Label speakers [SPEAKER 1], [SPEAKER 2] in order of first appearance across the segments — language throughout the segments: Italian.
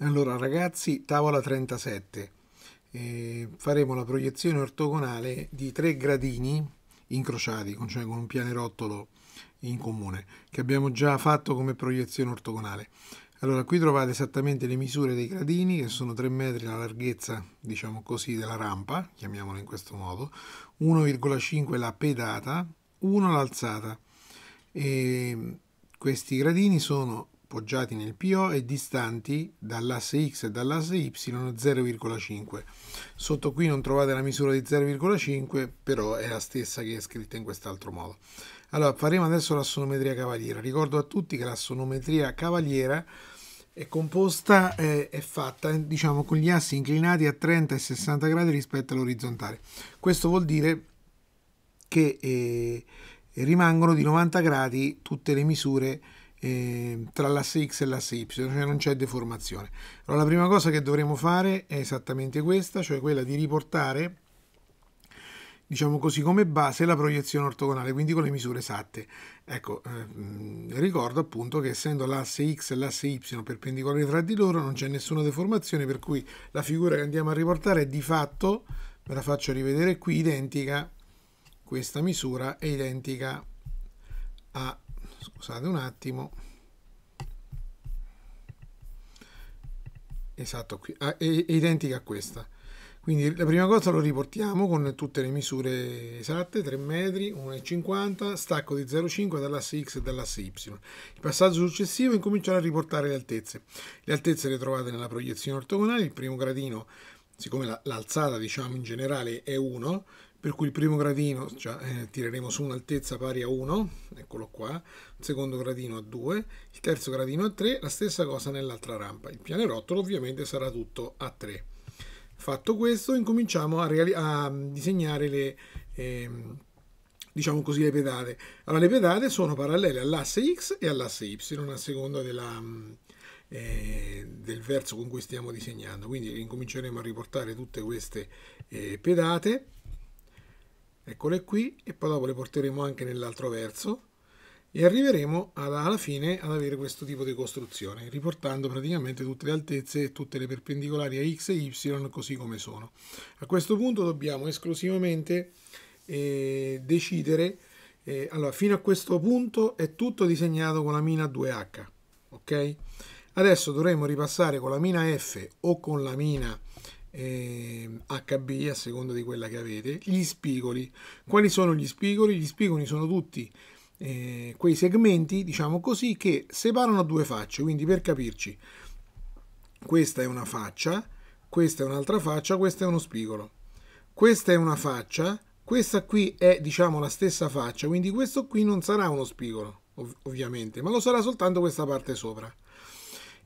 [SPEAKER 1] Allora ragazzi, tavola 37. Eh, faremo la proiezione ortogonale di tre gradini incrociati, cioè con un pianerottolo in comune, che abbiamo già fatto come proiezione ortogonale. Allora, qui trovate esattamente le misure dei gradini, che sono 3 metri la larghezza, diciamo così, della rampa, chiamiamola in questo modo, 1,5 la pedata, 1 l'alzata. E questi gradini sono poggiati nel PO e distanti dall'asse X e dall'asse Y 0,5. Sotto qui non trovate la misura di 0,5, però è la stessa che è scritta in quest'altro modo. Allora, faremo adesso l'assonometria cavaliera. Ricordo a tutti che l'assonometria cavaliera è composta, eh, è fatta diciamo con gli assi inclinati a 30 e 60 gradi rispetto all'orizzontale. Questo vuol dire che eh, rimangono di 90 gradi tutte le misure eh, tra l'asse X e l'asse Y, cioè non c'è deformazione. Allora la prima cosa che dovremo fare è esattamente questa, cioè quella di riportare diciamo così, come base la proiezione ortogonale, quindi con le misure esatte. Ecco, ehm, ricordo appunto che essendo l'asse X e l'asse Y perpendicolari tra di loro non c'è nessuna deformazione, per cui la figura che andiamo a riportare è di fatto, ve la faccio rivedere qui, identica, questa misura è identica a scusate un attimo esatto qui ah, è, identica a questa quindi la prima cosa lo riportiamo con tutte le misure esatte 3 metri 1,50 stacco di 0,5 dall'asse x e dall'asse y il passaggio successivo è a riportare le altezze le altezze le trovate nella proiezione ortogonale il primo gradino siccome l'alzata diciamo in generale è 1 per cui il primo gradino cioè, eh, tireremo su un'altezza pari a 1, eccolo qua, il secondo gradino a 2, il terzo gradino a 3, la stessa cosa nell'altra rampa. Il pianerottolo ovviamente sarà tutto a 3. Fatto questo incominciamo a, a mm, disegnare le, eh, diciamo così, le pedate. Allora le pedate sono parallele all'asse X e all'asse Y a seconda della, mm, eh, del verso con cui stiamo disegnando. Quindi incominceremo a riportare tutte queste eh, pedate eccole qui e poi dopo le porteremo anche nell'altro verso e arriveremo ad, alla fine ad avere questo tipo di costruzione riportando praticamente tutte le altezze e tutte le perpendicolari a x e y così come sono a questo punto dobbiamo esclusivamente eh, decidere eh, allora fino a questo punto è tutto disegnato con la mina 2h ok adesso dovremo ripassare con la mina f o con la mina eh, HB a seconda di quella che avete. Gli spigoli. Quali sono gli spigoli? Gli spigoli sono tutti eh, quei segmenti, diciamo così, che separano due facce. Quindi per capirci, questa è una faccia, questa è un'altra faccia, questo è uno spigolo. Questa è una faccia, questa qui è diciamo la stessa faccia, quindi questo qui non sarà uno spigolo, ov ovviamente, ma lo sarà soltanto questa parte sopra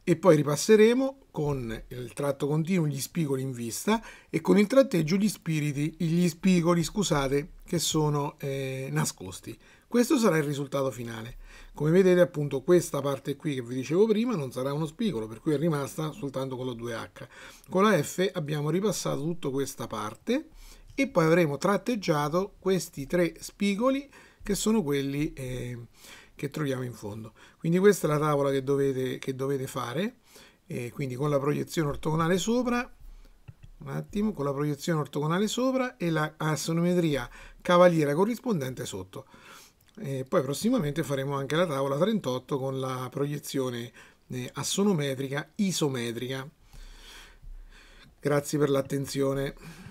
[SPEAKER 1] e poi ripasseremo con il tratto continuo gli spigoli in vista e con il tratteggio gli, spiriti, gli spigoli scusate, che sono eh, nascosti. Questo sarà il risultato finale. Come vedete appunto questa parte qui che vi dicevo prima non sarà uno spigolo, per cui è rimasta soltanto con la 2H. Con la F abbiamo ripassato tutta questa parte e poi avremo tratteggiato questi tre spigoli che sono quelli... Eh, che troviamo in fondo. Quindi questa è la tavola che dovete, che dovete fare, e quindi con la proiezione ortogonale sopra, un attimo, con la proiezione ortogonale sopra e la assonometria cavaliera corrispondente sotto. E poi prossimamente faremo anche la tavola 38 con la proiezione eh, assonometrica isometrica. Grazie per l'attenzione.